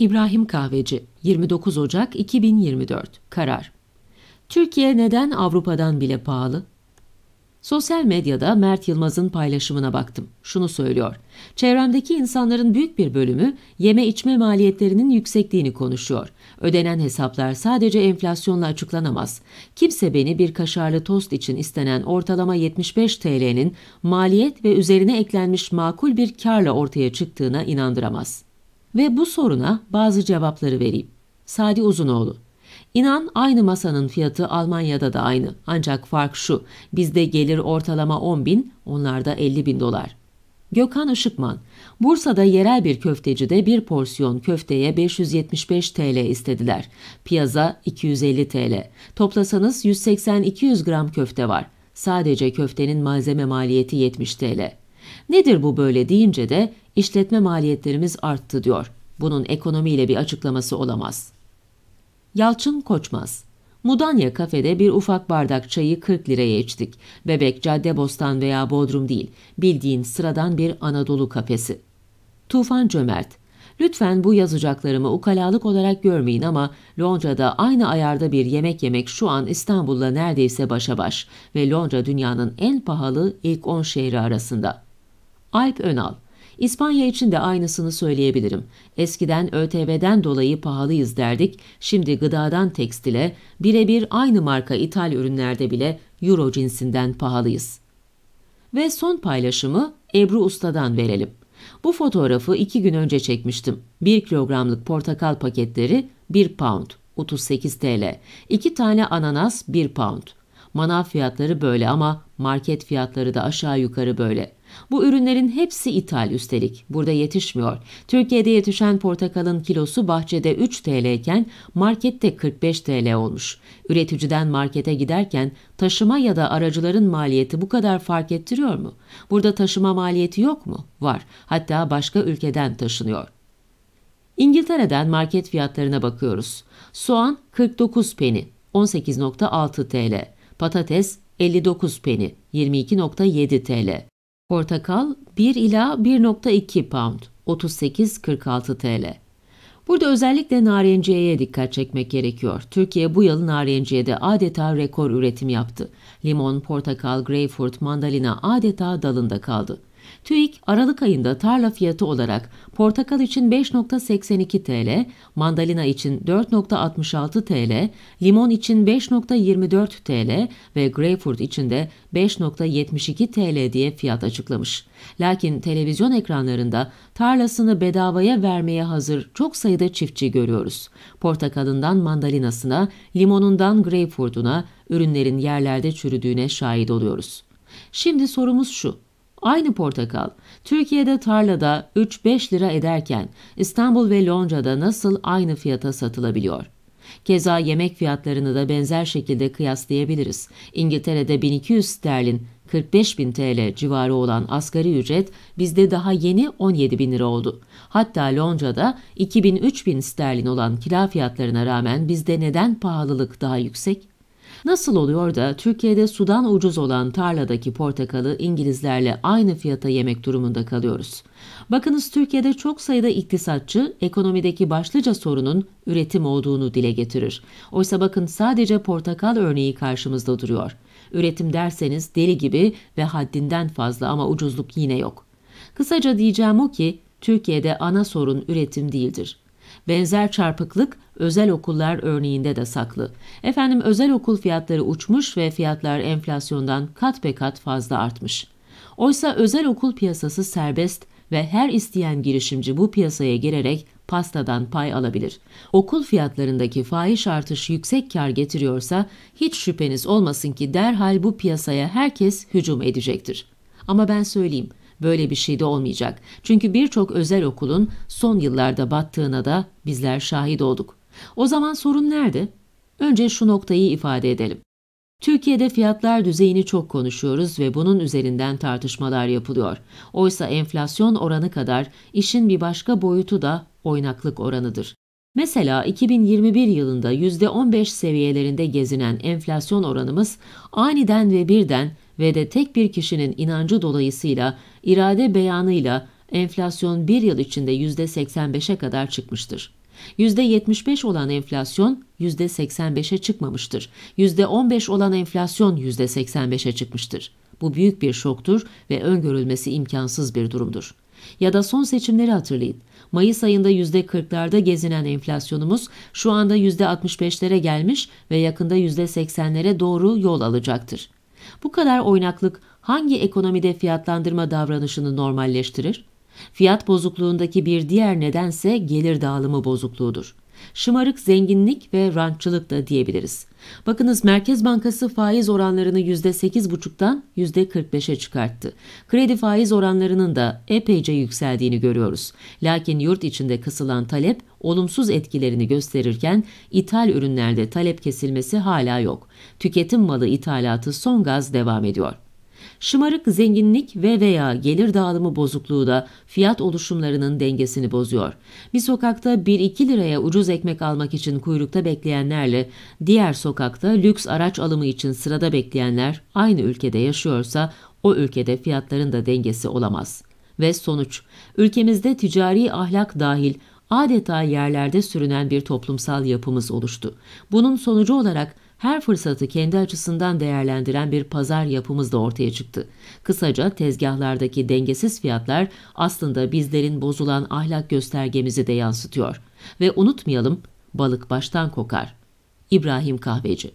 İbrahim Kahveci 29 Ocak 2024 Karar Türkiye neden Avrupa'dan bile pahalı? Sosyal medyada Mert Yılmaz'ın paylaşımına baktım. Şunu söylüyor. Çevremdeki insanların büyük bir bölümü yeme içme maliyetlerinin yüksekliğini konuşuyor. Ödenen hesaplar sadece enflasyonla açıklanamaz. Kimse beni bir kaşarlı tost için istenen ortalama 75 TL'nin maliyet ve üzerine eklenmiş makul bir karla ortaya çıktığına inandıramaz.'' Ve bu soruna bazı cevapları vereyim. Sadi Uzunoğlu İnan aynı masanın fiyatı Almanya'da da aynı. Ancak fark şu, bizde gelir ortalama 10 bin, onlarda 50 bin dolar. Gökhan Işıkman, Bursa'da yerel bir köftecide bir porsiyon köfteye 575 TL istediler. Piyaza 250 TL. Toplasanız 180-200 gram köfte var. Sadece köftenin malzeme maliyeti 70 TL. Nedir bu böyle deyince de işletme maliyetlerimiz arttı diyor. Bunun ekonomiyle bir açıklaması olamaz. Yalçın Koçmaz Mudanya kafede bir ufak bardak çayı 40 liraya içtik. Bebek Cadde Caddebostan veya Bodrum değil, bildiğin sıradan bir Anadolu kafesi. Tufan Cömert Lütfen bu yazacaklarımı ukalalık olarak görmeyin ama Londra'da aynı ayarda bir yemek yemek şu an İstanbul'la neredeyse başa baş ve Londra dünyanın en pahalı ilk 10 şehri arasında. Alp Önal İspanya için de aynısını söyleyebilirim. Eskiden ÖTV'den dolayı pahalıyız derdik, şimdi gıdadan tekstile, birebir aynı marka ithal ürünlerde bile euro cinsinden pahalıyız. Ve son paylaşımı Ebru Usta'dan verelim. Bu fotoğrafı iki gün önce çekmiştim. 1 kilogramlık portakal paketleri 1 pound, 38 TL. 2 tane ananas 1 pound. Manav fiyatları böyle ama market fiyatları da aşağı yukarı böyle. Bu ürünlerin hepsi ithal üstelik. Burada yetişmiyor. Türkiye'de yetişen portakalın kilosu bahçede 3 TL iken markette 45 TL olmuş. Üreticiden markete giderken taşıma ya da aracıların maliyeti bu kadar fark ettiriyor mu? Burada taşıma maliyeti yok mu? Var. Hatta başka ülkeden taşınıyor. İngiltere'den market fiyatlarına bakıyoruz. Soğan 49 peni, 18.6 TL. Patates 59 peni, 22.7 TL. Portakal 1 ila 1.2 pound (38-46 TL. Burada özellikle narenciyeye dikkat çekmek gerekiyor. Türkiye bu yıl narenciyede adeta rekor üretim yaptı. Limon, portakal, greyfurt, mandalina adeta dalında kaldı. TÜİK Aralık ayında tarla fiyatı olarak portakal için 5.82 TL, mandalina için 4.66 TL, limon için 5.24 TL ve greyfurt için de 5.72 TL diye fiyat açıklamış. Lakin televizyon ekranlarında tarlasını bedavaya vermeye hazır çok sayıda çiftçi görüyoruz. Portakalından mandalinasına, limonundan greyfurtuna, ürünlerin yerlerde çürüdüğüne şahit oluyoruz. Şimdi sorumuz şu. Aynı portakal Türkiye'de tarlada 3-5 lira ederken İstanbul ve Londra'da nasıl aynı fiyata satılabiliyor? Keza yemek fiyatlarını da benzer şekilde kıyaslayabiliriz. İngiltere'de 1200 sterlin 45 bin TL civarı olan asgari ücret bizde daha yeni 17 bin lira oldu. Hatta Londra'da 2000-3000 sterlin olan kira fiyatlarına rağmen bizde neden pahalılık daha yüksek? Nasıl oluyor da Türkiye'de sudan ucuz olan tarladaki portakalı İngilizlerle aynı fiyata yemek durumunda kalıyoruz? Bakınız Türkiye'de çok sayıda iktisatçı ekonomideki başlıca sorunun üretim olduğunu dile getirir. Oysa bakın sadece portakal örneği karşımızda duruyor. Üretim derseniz deli gibi ve haddinden fazla ama ucuzluk yine yok. Kısaca diyeceğim o ki Türkiye'de ana sorun üretim değildir. Benzer çarpıklık özel okullar örneğinde de saklı. Efendim özel okul fiyatları uçmuş ve fiyatlar enflasyondan kat be kat fazla artmış. Oysa özel okul piyasası serbest ve her isteyen girişimci bu piyasaya girerek pastadan pay alabilir. Okul fiyatlarındaki faiz artış yüksek kar getiriyorsa hiç şüpheniz olmasın ki derhal bu piyasaya herkes hücum edecektir. Ama ben söyleyeyim, böyle bir şey de olmayacak. Çünkü birçok özel okulun son yıllarda battığına da bizler şahit olduk. O zaman sorun nerede? Önce şu noktayı ifade edelim. Türkiye'de fiyatlar düzeyini çok konuşuyoruz ve bunun üzerinden tartışmalar yapılıyor. Oysa enflasyon oranı kadar işin bir başka boyutu da oynaklık oranıdır. Mesela 2021 yılında %15 seviyelerinde gezinen enflasyon oranımız aniden ve birden ve de tek bir kişinin inancı dolayısıyla irade beyanıyla enflasyon bir yıl içinde %85'e kadar çıkmıştır. %75 olan enflasyon %85'e çıkmamıştır. %15 olan enflasyon %85'e çıkmıştır. Bu büyük bir şoktur ve öngörülmesi imkansız bir durumdur. Ya da son seçimleri hatırlayın. Mayıs ayında %40'larda gezinen enflasyonumuz şu anda %65'lere gelmiş ve yakında %80'lere doğru yol alacaktır. Bu kadar oynaklık hangi ekonomide fiyatlandırma davranışını normalleştirir? Fiyat bozukluğundaki bir diğer nedense gelir dağılımı bozukluğudur şımarık zenginlik ve rantçılık da diyebiliriz. Bakınız Merkez Bankası faiz oranlarını %8,5'tan %45'e çıkarttı. Kredi faiz oranlarının da epeyce yükseldiğini görüyoruz. Lakin yurt içinde kısılan talep olumsuz etkilerini gösterirken ithal ürünlerde talep kesilmesi hala yok. Tüketim malı ithalatı son gaz devam ediyor. Şımarık zenginlik ve veya gelir dağılımı bozukluğu da fiyat oluşumlarının dengesini bozuyor. Bir sokakta 1-2 liraya ucuz ekmek almak için kuyrukta bekleyenlerle diğer sokakta lüks araç alımı için sırada bekleyenler aynı ülkede yaşıyorsa o ülkede fiyatların da dengesi olamaz. Ve sonuç, ülkemizde ticari ahlak dahil adeta yerlerde sürünen bir toplumsal yapımız oluştu. Bunun sonucu olarak her fırsatı kendi açısından değerlendiren bir pazar yapımız da ortaya çıktı. Kısaca tezgahlardaki dengesiz fiyatlar aslında bizlerin bozulan ahlak göstergemizi de yansıtıyor. Ve unutmayalım balık baştan kokar. İbrahim Kahveci